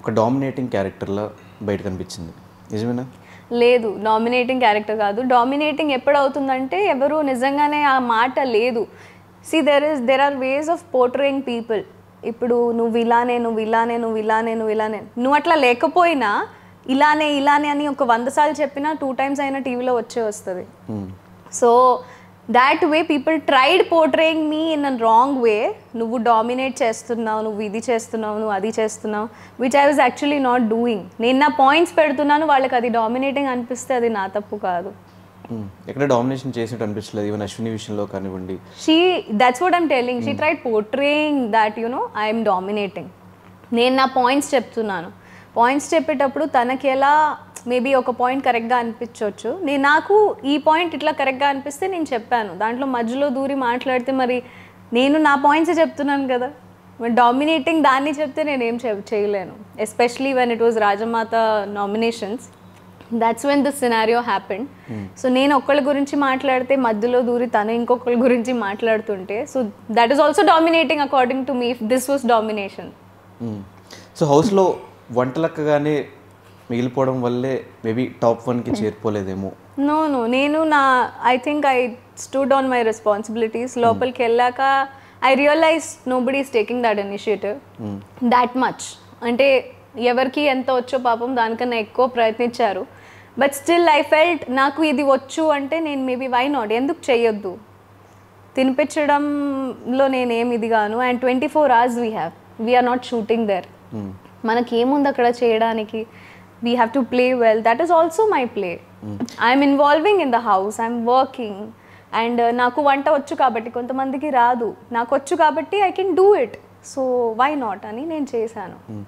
ఒక డామినేటింగ్ క్యారెక్టర్లో బయట కనిపించింది నిజమేనా లేదు డామినేటింగ్ క్యారెక్టర్ కాదు డామినేటింగ్ ఎప్పుడవుతుందంటే ఎవరు నిజంగానే ఆ మాట లేదు see there is there are ways of portraying people ఇప్పుడు నువ్వు ఇలానే నువ్వు ఇలానే నువ్వు ఇలానే నువ్వు ఇలానే నువ్వు అట్లా లేకపోయినా ఇలానే ఇలానే అని ఒక వంద సార్లు చెప్పినా టూ టైమ్స్ అయినా టీవీలో వచ్చే వస్తుంది so hmm. That way people tried portraying me in an wrong way నువ్వు డామినేట్ చేస్తున్నావు నువ్వు ఇది చేస్తున్నావు నువ్వు అది చేస్తున్నావు which I was actually not doing నేను నా పాయింట్స్ పెడుతున్నాను వాళ్ళకి అది డామినేటింగ్ అనిపిస్తే అది నా తప్పు కాదు hmm. ఎక్కడ డామినేషన్ చేసినట్టు అనిపించలేదు ఈవెన్ అశ్విని విషయంలో కానివ్వండి she that's what I'm telling she tried portraying that no I'm dominating నేను నా పాయింట్స్ చెప్తున్నాను పాయింట్స్ చెప్పేటప్పుడు తనకి ఎలా మేబీ ఒక పాయింట్ కరెక్ట్గా అనిపించవచ్చు నేను నాకు ఈ పాయింట్ ఇట్లా కరెక్ట్గా అనిపిస్తే నేను చెప్పాను దాంట్లో మధ్యలో దూరి మాట్లాడితే మరి నేను నా పాయింట్స్ చెప్తున్నాను కదా డామినేటింగ్ దాన్ని చెప్తే నేనేం చేయలేను especially when it was Rajamata nominations that's when the scenario happened hmm. So నేను ఒకళ్ళ గురించి మాట్లాడితే మధ్యలో దూరి తను ఇంకొకళ్ళ గురించి మాట్లాడుతుంటే so that is also dominating according to me if this was domination hmm. So హౌస్లో వంటలకు కానీ మిగిలిపోవడం వల్లే మేబీ టాప్ వన్కి చేరిపోలేదేమో నో నో నేను నా I think I stood on my responsibilities లోపలికి వెళ్ళాక I realize nobody is taking that initiative that much అంటే ఎవరికి ఎంత వచ్చో పాపం దానికన్నా ఎక్కువ ప్రయత్నించారు బట్ స్టిల్ ఐ ఫెల్ట్ నాకు ఇది వచ్చు అంటే నేను మేబీ వై నాట్ ఎందుకు చేయొద్దు తినిపించడంలో నేనేం ఇదిగాను and twenty four hours we have we're not shooting there మనకేముంది అక్కడ చేయడానికి we have to play well that is also my play I'm involving in the house I'm working and నాకు వంట వచ్చు కాబట్టి కొంతమందికి రాదు నాకు వచ్చు కాబట్టి I can do it so why not అని నేను చేశాను hmm.